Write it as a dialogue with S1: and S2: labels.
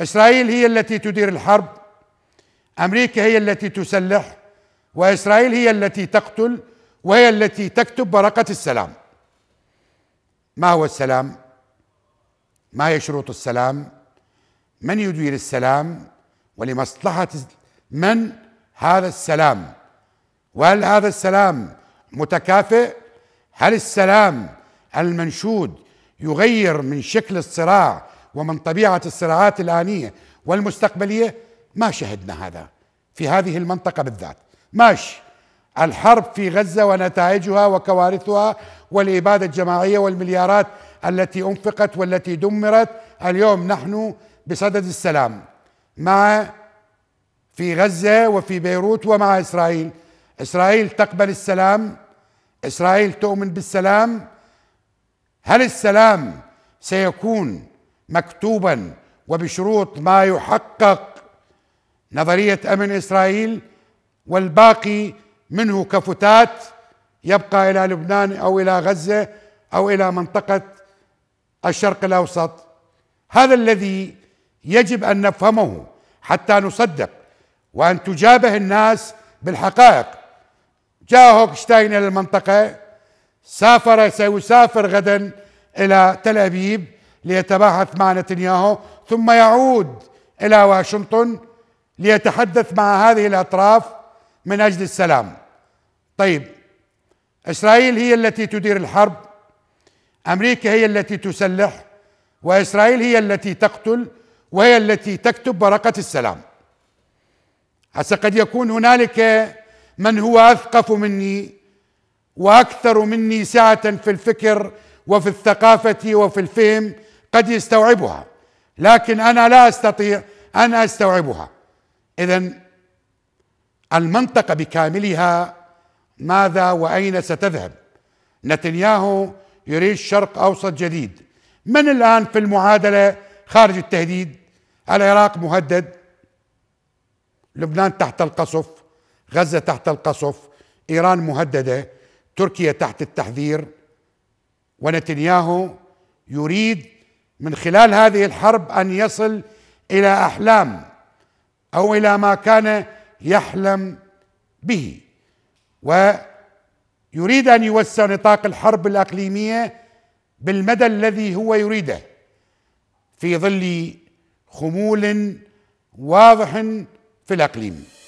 S1: إسرائيل هي التي تدير الحرب أمريكا هي التي تسلح وإسرائيل هي التي تقتل وهي التي تكتب ورقة السلام ما هو السلام؟ ما هي شروط السلام؟ من يدير السلام؟ ولمصلحة من هذا السلام؟ وهل هذا السلام متكافئ؟ هل السلام المنشود يغير من شكل الصراع ومن طبيعه الصراعات الانيه والمستقبليه ما شهدنا هذا في هذه المنطقه بالذات ماشي الحرب في غزه ونتائجها وكوارثها والاباده الجماعيه والمليارات التي انفقت والتي دمرت اليوم نحن بصدد السلام مع في غزه وفي بيروت ومع اسرائيل اسرائيل تقبل السلام اسرائيل تؤمن بالسلام هل السلام سيكون مكتوبا وبشروط ما يحقق نظريه امن اسرائيل والباقي منه كفتات يبقى الى لبنان او الى غزه او الى منطقه الشرق الاوسط هذا الذي يجب ان نفهمه حتى نصدق وان تجابه الناس بالحقائق جاء هوكشتاين الى المنطقه سافر سيسافر غدا الى تل ابيب ليتباحث مع نتنياهو ثم يعود الى واشنطن ليتحدث مع هذه الاطراف من اجل السلام. طيب اسرائيل هي التي تدير الحرب امريكا هي التي تسلح واسرائيل هي التي تقتل وهي التي تكتب ورقه السلام. هسه قد يكون هنالك من هو اثقف مني واكثر مني سعه في الفكر وفي الثقافه وفي الفهم قد يستوعبها لكن انا لا استطيع ان استوعبها اذا المنطقه بكاملها ماذا واين ستذهب نتنياهو يريد شرق اوسط جديد من الان في المعادله خارج التهديد العراق مهدد لبنان تحت القصف غزه تحت القصف ايران مهدده تركيا تحت التحذير ونتنياهو يريد من خلال هذه الحرب ان يصل الى احلام او الى ما كان يحلم به ويريد ان يوسع نطاق الحرب الاقليميه بالمدى الذي هو يريده في ظل خمول واضح في الاقليم